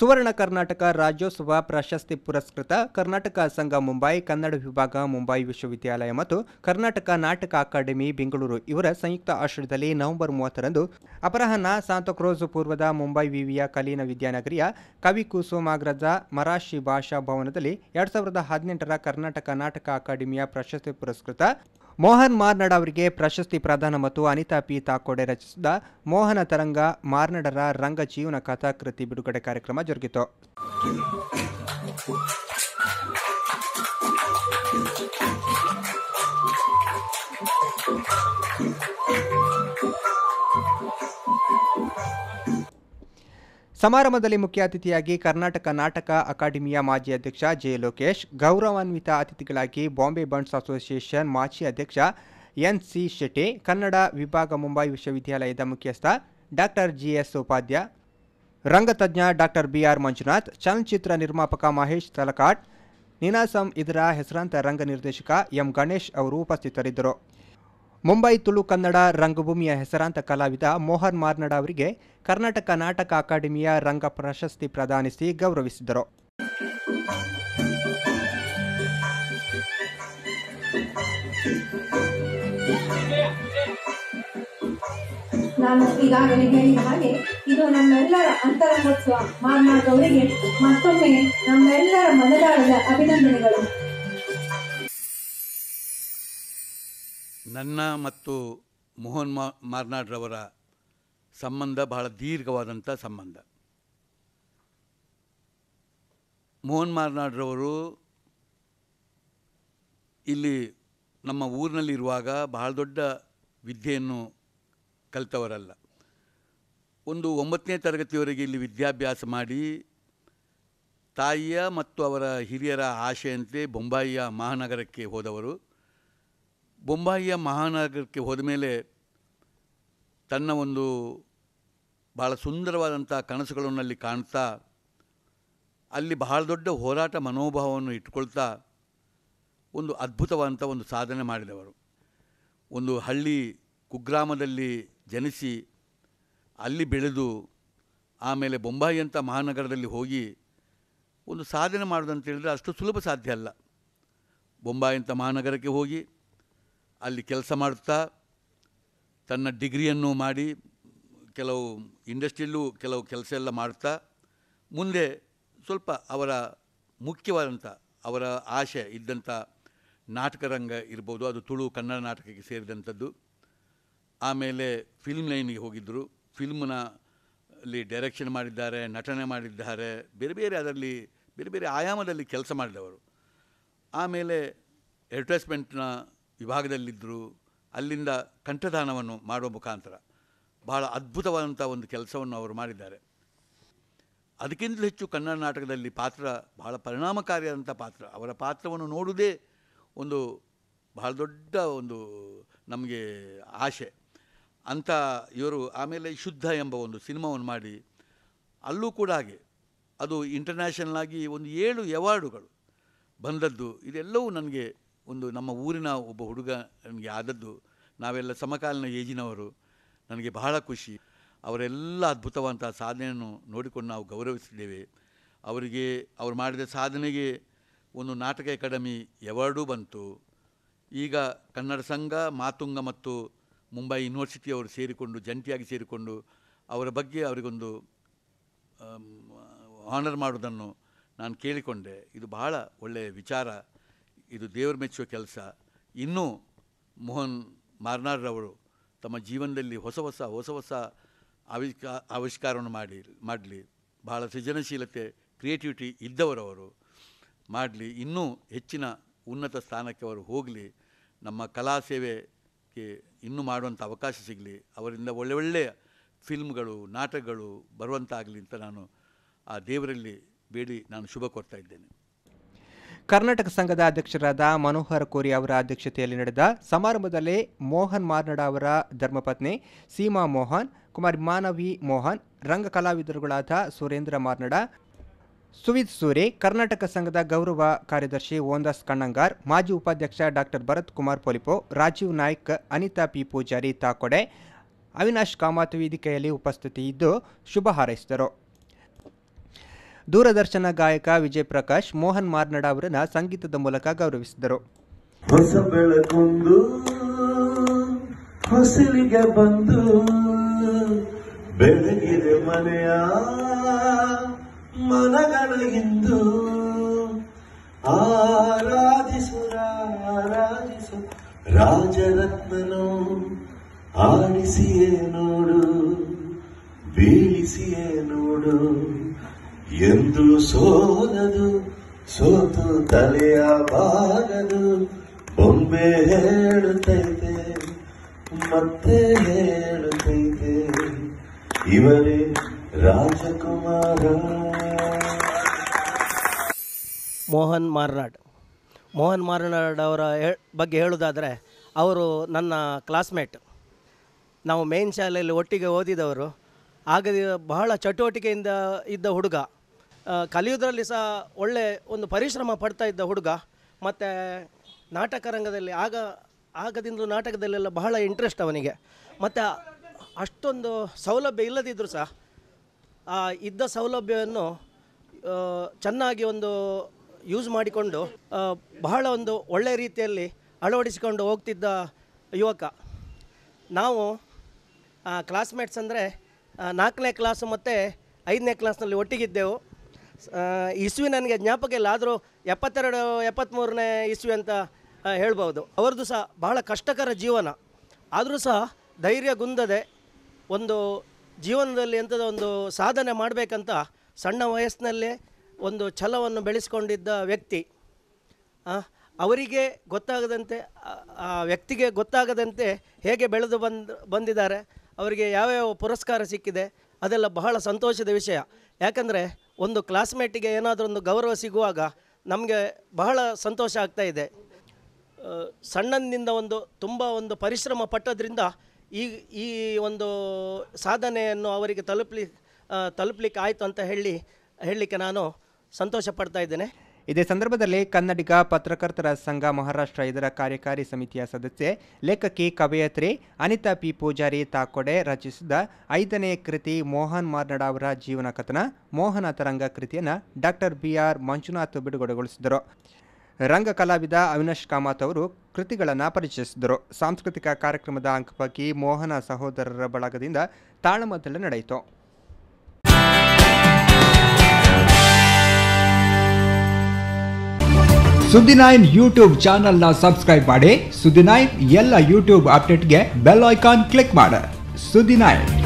ಸುವರ್ಣ ಕರ್ನಾಟಕ ರಾಜ್ಯೋತ್ಸವ ಪ್ರಶಸ್ತಿ ಪುರಸ್ಕೃತ ಕರ್ನಾಟಕ ಸಂಘ ಮುಂಬೈ ಕನ್ನಡ ವಿಭಾಗ ಮುಂಬೈ ವಿಶ್ವವಿದ್ಯಾಲಯ ಮತ್ತು ಕರ್ನಾಟಕ ನಾಟಕ ಅಕಾಡೆಮಿ ಬೆಂಗಳೂರು ಇವರ ಸಂಯುಕ್ತ ಆಶ್ರಯದಲ್ಲಿ ನವೆಂಬರ್ ಮೂವತ್ತರಂದು ಅಪರಾಹ್ನ ಸಾಂತಕ್ರೋಜ್ ಪೂರ್ವದ ಮುಂಬೈ ವಿವಿಯ ಕಲೀನ ವಿದ್ಯಾನಗರಿಯ ಕವಿ ಕುಸುಮಾಗ್ರಜ ಮರಾಶಿ ಭಾಷಾ ಭವನದಲ್ಲಿ ಎರಡ್ ಸಾವಿರದ ಹದಿನೆಂಟರ ಕರ್ನಾಟಕ ನಾಟಕ ಅಕಾಡೆಮಿಯ ಪ್ರಶಸ್ತಿ ಪುರಸ್ಕೃತ ಮೋಹನ್ ಮಾರ್ನಡ ಅವರಿಗೆ ಪ್ರಶಸ್ತಿ ಪ್ರದಾನ ಮತ್ತು ಅನಿತಾ ಪಿ ತಾಕೋಡೆ ರಚಿಸಿದ ಮೋಹನ ತರಂಗ ಮಾರ್ನಡರ ರಂಗ ಜೀವನ ಕಥಾಕೃತಿ ಬಿಡುಗಡೆ ಕಾರ್ಯಕ್ರಮ ಜರುಗಿತು ಸಮಾರಂಭದಲ್ಲಿ ಮುಖ್ಯ ಅತಿಥಿಯಾಗಿ ಕರ್ನಾಟಕ ನಾಟಕ ಅಕಾಡೆಮಿಯ ಮಾಜಿ ಅಧ್ಯಕ್ಷ ಜೆ ಲೋಕೇಶ್ ಗೌರವಾನ್ವಿತ ಅತಿಥಿಗಳಾಗಿ ಬಾಂಬೆ ಬಂಡ್ಸ್ ಅಸೋಸಿಯೇಷನ್ ಮಾಜಿ ಅಧ್ಯಕ್ಷ ಎನ್ ಸಿ ಶೆಟ್ಟಿ ಕನ್ನಡ ವಿಭಾಗ ಮುಂಬೈ ವಿಶ್ವವಿದ್ಯಾಲಯದ ಮುಖ್ಯಸ್ಥ ಡಾಕ್ಟರ್ ಜಿ ಎಸ್ ಉಪಾಧ್ಯ ರಂಗತಜ್ಞ ಡಾಕ್ಟರ್ ಬಿ ಆರ್ ಮಂಜುನಾಥ್ ಚಲನಚಿತ್ರ ನಿರ್ಮಾಪಕ ಮಹೇಶ್ ತಲಕಾಟ್ ನೀನಾಸಂ ಇದರ ಹೆಸರಾಂತ ರಂಗ ನಿರ್ದೇಶಕ ಎಂ ಗಣೇಶ್ ಅವರು ಉಪಸ್ಥಿತರಿದ್ದರು ಮುಂಬೈ ತುಳು ಕನ್ನಡ ರಂಗಭೂಮಿಯ ಹೆಸರಾಂತ ಕಲಾವಿದ ಮೋಹನ್ ಮಾರ್ನಡ ಅವರಿಗೆ ಕರ್ನಾಟಕ ನಾಟಕ ಅಕಾಡೆಮಿಯ ರಂಗ ಪ್ರಶಸ್ತಿ ಪ್ರದಾನಿಸಿ ಗೌರವಿಸಿದರು ನಾನು ಈಗಾಗಲೇ ಹೇಳಿದ ಹಾಗೆ ಇದು ನಮ್ಮೆಲ್ಲರ ಅಂತರಂಗೋತ್ಸವ ಮಾರ್ನಾಡ್ ಅವರಿಗೆ ಮತ್ತೊಮ್ಮೆ ನಮ್ಮೆಲ್ಲರ ಮನದಾಳದ ಅಭಿನಂದನೆಗಳು ನನ್ನ ಮತ್ತು ಮೋಹನ್ ಮಾ ಮಾರ್ನಾಡ್ರವರ ಸಂಬಂಧ ಬಹಳ ದೀರ್ಘವಾದಂಥ ಸಂಬಂಧ ಮೋಹನ್ ಮಾರ್ನಾಡ್ರವರು ಇಲ್ಲಿ ನಮ್ಮ ಊರಿನಲ್ಲಿರುವಾಗ ಬಹಳ ದೊಡ್ಡ ವಿದ್ಯೆಯನ್ನು ಕಲಿತವರಲ್ಲ ಒಂದು ಒಂಬತ್ತನೇ ತರಗತಿಯವರೆಗೆ ಇಲ್ಲಿ ವಿದ್ಯಾಭ್ಯಾಸ ಮಾಡಿ ತಾಯಿಯ ಮತ್ತು ಅವರ ಹಿರಿಯರ ಆಶೆಯಂತೆ ಬೊಂಬಾಯಿಯ ಮಹಾನಗರಕ್ಕೆ ಹೋದವರು ಬೊಂಬಾಯಿಯ ಮಹಾನಗರಕ್ಕೆ ಹೋದ ಮೇಲೆ ತನ್ನ ಒಂದು ಭಾಳ ಸುಂದರವಾದಂಥ ಅಲ್ಲಿ ಕಾಣ್ತಾ ಅಲ್ಲಿ ಬಹಳ ದೊಡ್ಡ ಹೋರಾಟ ಮನೋಭಾವವನ್ನು ಇಟ್ಕೊಳ್ತಾ ಒಂದು ಅದ್ಭುತವಾದಂಥ ಒಂದು ಸಾಧನೆ ಮಾಡಿದವರು ಒಂದು ಹಳ್ಳಿ ಕುಗ್ರಾಮದಲ್ಲಿ ಜನಿಸಿ ಅಲ್ಲಿ ಬೆಳೆದು ಆಮೇಲೆ ಬೊಂಬಾಯಿ ಅಂತ ಮಹಾನಗರದಲ್ಲಿ ಹೋಗಿ ಒಂದು ಸಾಧನೆ ಮಾಡೋದಂತ ಅಷ್ಟು ಸುಲಭ ಸಾಧ್ಯ ಅಲ್ಲ ಬೊಂಬಾಯಿ ಅಂತ ಮಹಾನಗರಕ್ಕೆ ಹೋಗಿ ಅಲ್ಲಿ ಕೆಲಸ ಮಾಡ್ತಾ ತನ್ನ ಡಿಗ್ರಿಯನ್ನು ಮಾಡಿ ಕೆಲವು ಇಂಡಸ್ಟ್ರಿಯಲ್ಲೂ ಕೆಲವು ಕೆಲಸ ಎಲ್ಲ ಮಾಡ್ತಾ ಮುಂದೆ ಸ್ವಲ್ಪ ಅವರ ಮುಖ್ಯವಾದಂಥ ಅವರ ಆಶೆ ಇದ್ದಂಥ ನಾಟಕ ರಂಗ ಇರ್ಬೋದು ಅದು ತುಳು ಕನ್ನಡ ನಾಟಕಕ್ಕೆ ಸೇರಿದಂಥದ್ದು ಆಮೇಲೆ ಫಿಲ್ಮ್ ಲೈನಿಗೆ ಹೋಗಿದ್ದರು ಫಿಲ್ಮ್ನ ಅಲ್ಲಿ ಡೈರೆಕ್ಷನ್ ಮಾಡಿದ್ದಾರೆ ನಟನೆ ಮಾಡಿದ್ದಾರೆ ಬೇರೆ ಬೇರೆ ಅದರಲ್ಲಿ ಬೇರೆ ಬೇರೆ ಆಯಾಮದಲ್ಲಿ ಕೆಲಸ ಮಾಡಿದವರು ಆಮೇಲೆ ಅಡ್ವರ್ಟೈಸ್ಮೆಂಟ್ನ ವಿಭಾಗದಲ್ಲಿದ್ದರು ಅಲ್ಲಿಂದ ಕಂಠದಾನವನ್ನು ಮಾಡುವ ಮುಖಾಂತರ ಬಹಳ ಅದ್ಭುತವಾದಂಥ ಒಂದು ಕೆಲಸವನ್ನು ಅವರು ಮಾಡಿದ್ದಾರೆ ಅದಕ್ಕಿಂತಲೂ ಹೆಚ್ಚು ಕನ್ನಡ ನಾಟಕದಲ್ಲಿ ಪಾತ್ರ ಬಹಳ ಪರಿಣಾಮಕಾರಿಯಾದಂಥ ಪಾತ್ರ ಅವರ ಪಾತ್ರವನ್ನು ನೋಡುವುದೇ ಒಂದು ಬಹಳ ದೊಡ್ಡ ಒಂದು ನಮಗೆ ಆಶೆ ಅಂಥ ಇವರು ಆಮೇಲೆ ಶುದ್ಧ ಎಂಬ ಒಂದು ಸಿನಿಮಾವನ್ನು ಮಾಡಿ ಅಲ್ಲೂ ಕೂಡ ಹಾಗೆ ಅದು ಇಂಟರ್ನ್ಯಾಷನಲ್ ಆಗಿ ಒಂದು ಏಳು ಅವಾರ್ಡುಗಳು ಬಂದದ್ದು ಇದೆಲ್ಲವೂ ನನಗೆ ಒಂದು ನಮ್ಮ ಊರಿನ ಒಬ್ಬ ಹುಡುಗ ನನಗೆ ಆದದ್ದು ನಾವೆಲ್ಲ ಸಮಕಾಲೀನ ಏಜಿನವರು ನನಗೆ ಬಹಳ ಖುಷಿ ಅವರೆಲ್ಲ ಅದ್ಭುತವಂತಹ ಸಾಧನೆಯನ್ನು ನೋಡಿಕೊಂಡು ನಾವು ಗೌರವಿಸಿದ್ದೇವೆ ಅವರಿಗೆ ಅವರು ಮಾಡಿದ ಸಾಧನೆಗೆ ಒಂದು ನಾಟಕ ಅಕಾಡೆಮಿ ಎವಾರ್ಡೂ ಬಂತು ಈಗ ಕನ್ನಡ ಸಂಘ ಮಾತುಂಗ ಮತ್ತು ಮುಂಬೈ ಯೂನಿವರ್ಸಿಟಿಯವರು ಸೇರಿಕೊಂಡು ಜಂಟಿಯಾಗಿ ಸೇರಿಕೊಂಡು ಅವರ ಬಗ್ಗೆ ಅವರಿಗೊಂದು ಆನರ್ ಮಾಡುವುದನ್ನು ನಾನು ಕೇಳಿಕೊಂಡೆ ಇದು ಬಹಳ ಒಳ್ಳೆಯ ವಿಚಾರ ಇದು ದೇವರು ಮೆಚ್ಚುವ ಕೆಲಸ ಇನ್ನೂ ಮೋಹನ್ ಮಾರ್ನಾರ್ರವರು ತಮ್ಮ ಜೀವನದಲ್ಲಿ ಹೊಸ ಹೊಸ ಹೊಸ ಹೊಸ ಆವಿಷ್ಕಾ ಆವಿಷ್ಕಾರವನ್ನು ಮಾಡಿ ಮಾಡಲಿ ಬಹಳ ಸೃಜನಶೀಲತೆ ಕ್ರಿಯೇಟಿವಿಟಿ ಇದ್ದವರವರು ಮಾಡಲಿ ಇನ್ನೂ ಹೆಚ್ಚಿನ ಉನ್ನತ ಸ್ಥಾನಕ್ಕೆ ಅವರು ಹೋಗಲಿ ನಮ್ಮ ಕಲಾ ಸೇವೆಗೆ ಇನ್ನೂ ಮಾಡುವಂಥ ಅವಕಾಶ ಸಿಗಲಿ ಅವರಿಂದ ಒಳ್ಳೆ ಒಳ್ಳೆಯ ಫಿಲ್ಮ್ಗಳು ನಾಟಕಗಳು ಬರುವಂತಾಗಲಿ ಅಂತ ನಾನು ಆ ದೇವರಲ್ಲಿ ಬೇಡಿ ನಾನು ಶುಭ ಕೊಡ್ತಾ ಇದ್ದೇನೆ ಕರ್ನಾಟಕ ಸಂಘದ ಅಧ್ಯಕ್ಷರಾದ ಮನೋಹರ್ ಕೋರಿ ಅವರ ಅಧ್ಯಕ್ಷತೆಯಲ್ಲಿ ನಡೆದ ಸಮಾರಂಭದಲ್ಲಿ ಮೋಹನ್ ಮಾರ್ನಡ ಅವರ ಧರ್ಮಪತ್ನಿ ಸೀಮಾ ಮೋಹನ್ ಕುಮಾರಿ ಮಾನವಿ ಮೋಹನ್ ರಂಗ ಕಲಾವಿದರುಗಳಾದ ಸುರೇಂದ್ರ ಮಾರ್ನಡ ಸುವಿತ್ ಸೂರಿ ಕರ್ನಾಟಕ ಸಂಘದ ಗೌರವ ಕಾರ್ಯದರ್ಶಿ ಓಂದಾಸ್ ಕಣ್ಣಂಗಾರ್ ಮಾಜಿ ಉಪಾಧ್ಯಕ್ಷ ಡಾಕ್ಟರ್ ಭರತ್ ಕುಮಾರ್ ಪೊಲಿಪೋ ರಾಜೀವ್ ನಾಯ್ಕ ಅನಿತಾ ಪಿ ಪೂಜಾರಿ ತಾಕೊಡೆ ಅವಿನಾಶ್ ಕಾಮತ್ ವೇದಿಕೆಯಲ್ಲಿ ಉಪಸ್ಥಿತಿ ಇದ್ದು ಶುಭ ಹಾರೈಸಿದರು ದೂರದರ್ಶನ ಗಾಯಕ ವಿಜಯ್ ಪ್ರಕಾಶ್ ಮೋಹನ್ ಮಾರ್ನಡ ಅವರನ್ನ ಸಂಗೀತದ ಮೂಲಕ ಗೌರವಿಸಿದರು ಹೊಸ ಬೆಳಕೊಂದು ಹೊಸಲಿಗೆ ಬಂದು ಬೆಳಗಿರೆ ಮನೆಯ ಮನಗಳಿಂದು ಹಿಂದು ಆರಾಧಿಸು ಆರಾಧಿಸು ರಾಜರತ್ನನು ಆಡಿಸಿಯೇ ನೋಡು ಬೀಳಿಸಿಯೇ ನೋಡು ಎಂದು ಸೋಲದು ಸೋತು ತಲೆಯ ಬಾರದು ಬೊಂಬೆ ಹೇಳುತ್ತೈತೆ ಮತ್ತೆ ಹೇಳುತ್ತೈತೆ ಇವರೇ ರಾಜಕುಮಾರ ಮೋಹನ್ ಮಾರ್ನಾಡ್ ಮೋಹನ್ ಮಾರ್ನಾಡ್ ಅವರ ಬಗ್ಗೆ ಹೇಳುವುದಾದರೆ ಅವರು ನನ್ನ ಕ್ಲಾಸ್ಮೇಟ್ ನಾವು ಮೇನ್ ಶಾಲೆಯಲ್ಲಿ ಒಟ್ಟಿಗೆ ಓದಿದವರು ಆಗ ಬಹಳ ಚಟುವಟಿಕೆಯಿಂದ ಇದ್ದ ಹುಡುಗ ಕಲಿಯೋದರಲ್ಲಿ ಸಹ ಒಳ್ಳೆ ಒಂದು ಪರಿಶ್ರಮ ಪಡ್ತಾ ಇದ್ದ ಹುಡುಗ ಮತ್ತು ನಾಟಕ ರಂಗದಲ್ಲಿ ಆಗ ಆಗದಿಂದಲೂ ನಾಟಕದಲ್ಲೆಲ್ಲ ಬಹಳ ಇಂಟ್ರೆಸ್ಟ್ ಅವನಿಗೆ ಮತ್ತು ಅಷ್ಟೊಂದು ಸೌಲಭ್ಯ ಇಲ್ಲದಿದ್ದರೂ ಸಹ ಆ ಇದ್ದ ಸೌಲಭ್ಯವನ್ನು ಚೆನ್ನಾಗಿ ಒಂದು ಯೂಸ್ ಮಾಡಿಕೊಂಡು ಬಹಳ ಒಂದು ಒಳ್ಳೆ ರೀತಿಯಲ್ಲಿ ಅಳವಡಿಸಿಕೊಂಡು ಹೋಗ್ತಿದ್ದ ಯುವಕ ನಾವು ಕ್ಲಾಸ್ಮೇಟ್ಸ್ ಅಂದರೆ ನಾಲ್ಕನೇ ಕ್ಲಾಸು ಮತ್ತು ಐದನೇ ಕ್ಲಾಸ್ನಲ್ಲಿ ಒಟ್ಟಿಗಿದ್ದೆವು ಇಸ್ವಿ ನನಗೆ ಜ್ಞಾಪಕ ಇಲ್ಲ ಆದರೂ ಎಪ್ಪತ್ತೆರಡು ಎಪ್ಪತ್ತ್ಮೂರನೇ ಇಸ್ವಿ ಅಂತ ಹೇಳ್ಬೋದು ಅವ್ರದ್ದು ಸಹ ಬಹಳ ಕಷ್ಟಕರ ಜೀವನ ಆದರೂ ಸಹ ಧೈರ್ಯ ಗುಂದದೆ ಒಂದು ಜೀವನದಲ್ಲಿ ಎಂಥದ್ದು ಒಂದು ಸಾಧನೆ ಮಾಡಬೇಕಂತ ಸಣ್ಣ ವಯಸ್ಸಿನಲ್ಲೇ ಒಂದು ಛಲವನ್ನು ಬೆಳೆಸ್ಕೊಂಡಿದ್ದ ವ್ಯಕ್ತಿ ಅವರಿಗೆ ಗೊತ್ತಾಗದಂತೆ ಆ ವ್ಯಕ್ತಿಗೆ ಗೊತ್ತಾಗದಂತೆ ಹೇಗೆ ಬೆಳೆದು ಬಂದು ಬಂದಿದ್ದಾರೆ ಅವರಿಗೆ ಯಾವ್ಯಾವ ಪುರಸ್ಕಾರ ಸಿಕ್ಕಿದೆ ಅದೆಲ್ಲ ಬಹಳ ಸಂತೋಷದ ವಿಷಯ ಯಾಕಂದರೆ ಒಂದು ಕ್ಲಾಸ್ಮೇಟಿಗೆ ಏನಾದರೂ ಒಂದು ಗೌರವ ಸಿಗುವಾಗ ನಮಗೆ ಬಹಳ ಸಂತೋಷ ಆಗ್ತಾ ಇದೆ ಸಣ್ಣನಿಂದ ಒಂದು ತುಂಬ ಒಂದು ಪರಿಶ್ರಮ ಪಟ್ಟೋದ್ರಿಂದ ಈ ಈ ಒಂದು ಸಾಧನೆಯನ್ನು ಅವರಿಗೆ ತಲುಪಲಿ ತಲುಪಲಿಕ್ಕೆ ಆಯಿತು ಅಂತ ಹೇಳಿ ಹೇಳಲಿಕ್ಕೆ ನಾನು ಸಂತೋಷ ಪಡ್ತಾ ಇದ್ದೇನೆ ಇದೇ ಸಂದರ್ಭದಲ್ಲಿ ಕನ್ನಡಿಗ ಪತ್ರಕರ್ತರ ಸಂಘ ಮಹಾರಾಷ್ಟ್ರ ಇದರ ಕಾರ್ಯಕಾರಿ ಸಮಿತಿಯ ಸದಸ್ಯೆ ಲೇಖಕಿ ಕವಯತ್ರಿ ಅನಿತಾ ಪಿ ಪೂಜಾರಿ ತಾಕೊಡೆ ರಚಿಸಿದ ಐದನೇ ಕೃತಿ ಮೋಹನ್ ಮಾರ್ನಡ ಅವರ ಜೀವನ ಕಥನ ಮೋಹನ ತರಂಗ ಕೃತಿಯನ್ನು ಡಾಕ್ಟರ್ ಬಿ ಆರ್ ಮಂಜುನಾಥ್ ಬಿಡುಗಡೆಗೊಳಿಸಿದರು ರಂಗ ಕಲಾವಿದ ಅವಿನಾಶ್ ಕಾಮತ್ ಅವರು ಕೃತಿಗಳನ್ನು ಪರಿಚಯಿಸಿದರು ಸಾಂಸ್ಕೃತಿಕ ಕಾರ್ಯಕ್ರಮದ ಅಂಗವಾಗಿ ಮೋಹನ ಸಹೋದರರ ಬಳಗದಿಂದ ತಾಳಮದ್ದಲೆ ನಡೆಯಿತು ಸುದ್ದಿ ನೈನ್ ಯೂಟ್ಯೂಬ್ ಚಾನೆಲ್ನ ಸಬ್ಸ್ಕ್ರೈಬ್ ಮಾಡಿ ಸುದ್ದಿ ನೈನ್ ಎಲ್ಲ ಯೂಟ್ಯೂಬ್ ಅಪ್ಡೇಟ್ಗೆ ಬೆಲ್ ಐಕಾನ್ ಕ್ಲಿಕ್ ಮಾಡಿ ಸುದ್ದಿ